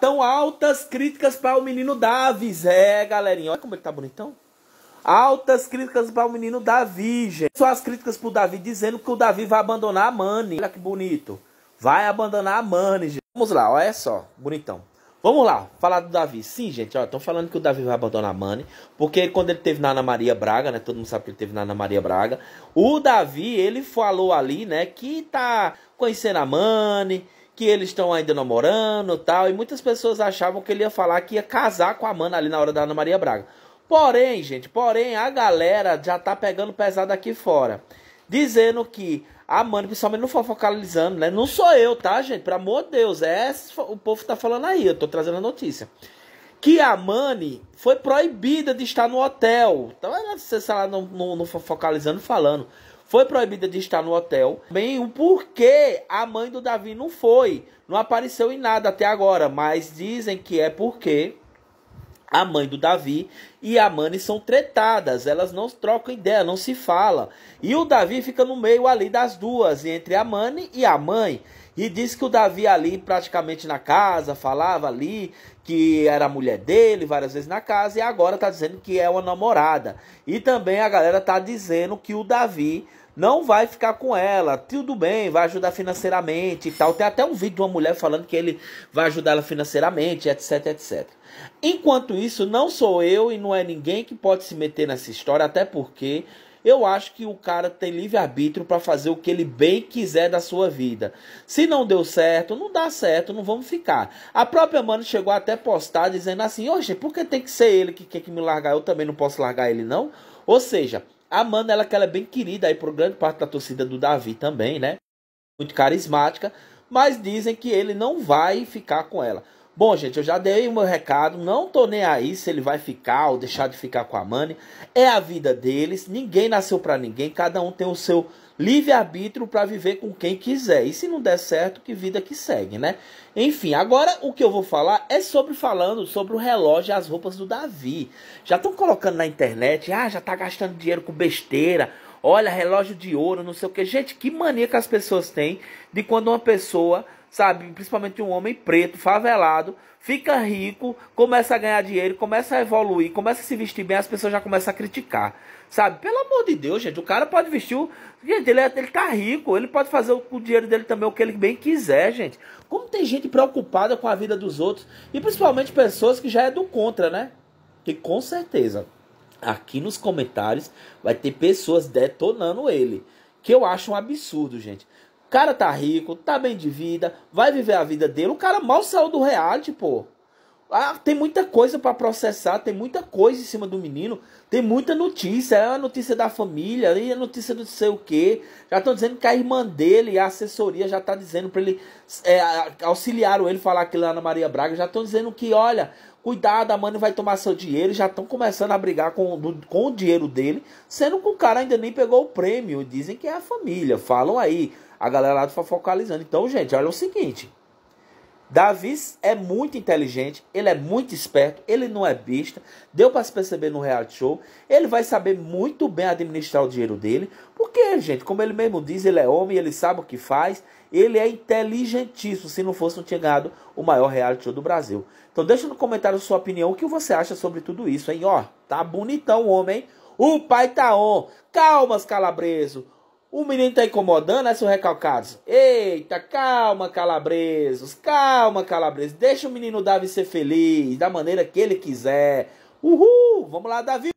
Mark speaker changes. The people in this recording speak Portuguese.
Speaker 1: Tão altas críticas para o menino Davi, É, galerinha, olha como ele tá bonitão. Altas críticas para o menino Davi, gente. Só as críticas pro Davi dizendo que o Davi vai abandonar a Mani. Olha que bonito. Vai abandonar a Mani, gente. Vamos lá, olha só, bonitão. Vamos lá, falar do Davi. Sim, gente, ó, estão falando que o Davi vai abandonar a Mani, porque quando ele teve na Ana Maria Braga, né, todo mundo sabe que ele teve na Ana Maria Braga, o Davi, ele falou ali, né, que tá conhecendo a Mani, que eles estão ainda namorando tal. E muitas pessoas achavam que ele ia falar que ia casar com a mana ali na hora da Ana Maria Braga. Porém, gente, porém, a galera já tá pegando pesado aqui fora. Dizendo que a Amanda, principalmente não fofocalizando, né? Não sou eu, tá, gente? Pelo amor de Deus, é o povo tá falando aí, eu tô trazendo a notícia. Que a Mani foi proibida de estar no hotel. Então, ela, sei lá, não, não, não focalizando, falando foi proibida de estar no hotel. Bem, o porquê a mãe do Davi não foi, não apareceu em nada até agora, mas dizem que é porque a mãe do Davi e a Mani são tretadas, elas não trocam ideia, não se falam. E o Davi fica no meio ali das duas, entre a Mani e a mãe. E diz que o Davi ali praticamente na casa, falava ali que era a mulher dele várias vezes na casa e agora tá dizendo que é uma namorada. E também a galera tá dizendo que o Davi não vai ficar com ela, tudo bem, vai ajudar financeiramente e tal. Tem até um vídeo de uma mulher falando que ele vai ajudar ela financeiramente, etc, etc. Enquanto isso, não sou eu e não não é ninguém que pode se meter nessa história, até porque eu acho que o cara tem livre-arbítrio para fazer o que ele bem quiser da sua vida. Se não deu certo, não dá certo, não vamos ficar. A própria Mano chegou até postar dizendo assim: Oxe, por que tem que ser ele que quer que me largar? Eu também não posso largar ele, não? Ou seja, a Mano, ela, ela é bem querida aí por grande parte da torcida do Davi também, né? Muito carismática. Mas dizem que ele não vai ficar com ela. Bom, gente, eu já dei o meu recado. Não tô nem aí se ele vai ficar ou deixar de ficar com a Mani. É a vida deles. Ninguém nasceu para ninguém. Cada um tem o seu livre-arbítrio para viver com quem quiser. E se não der certo, que vida que segue, né? Enfim, agora o que eu vou falar é sobre falando sobre o relógio e as roupas do Davi. Já estão colocando na internet, ah, já tá gastando dinheiro com besteira olha, relógio de ouro, não sei o que. Gente, que mania que as pessoas têm de quando uma pessoa, sabe, principalmente um homem preto, favelado, fica rico, começa a ganhar dinheiro, começa a evoluir, começa a se vestir bem, as pessoas já começam a criticar. Sabe, pelo amor de Deus, gente, o cara pode vestir o. Gente, ele, é, ele tá rico, ele pode fazer com o dinheiro dele também o que ele bem quiser, gente. Como tem gente preocupada com a vida dos outros, e principalmente pessoas que já é do contra, né? Que com certeza aqui nos comentários vai ter pessoas detonando ele. Que eu acho um absurdo, gente. O cara tá rico, tá bem de vida, vai viver a vida dele. O cara mal saiu do reality, pô. Ah, tem muita coisa para processar, tem muita coisa em cima do menino, tem muita notícia, é a notícia da família, é a notícia do não sei o que. Já estão dizendo que a irmã dele a assessoria já tá dizendo para ele é, auxiliaram ele falar aquilo lá na Maria Braga, já estão dizendo que olha, Cuidado, a Mani vai tomar seu dinheiro. Já estão começando a brigar com, do, com o dinheiro dele. Sendo que o cara ainda nem pegou o prêmio. Dizem que é a família. Falam aí. A galera lá do focalizando. Então, gente, olha o seguinte. Davi é muito inteligente, ele é muito esperto, ele não é besta, deu para se perceber no reality show, ele vai saber muito bem administrar o dinheiro dele, porque, gente, como ele mesmo diz, ele é homem, ele sabe o que faz, ele é inteligentíssimo. Se não fosse, não tinha ganhado o maior reality show do Brasil. Então deixa no comentário sua opinião, o que você acha sobre tudo isso, hein? Ó, tá bonitão o homem, hein? O pai tá on. Calmas, calabreso. O menino tá incomodando, é, seu recalcados? Eita, calma, calabresos. Calma, calabresos. Deixa o menino Davi ser feliz, da maneira que ele quiser. Uhul! Vamos lá, Davi.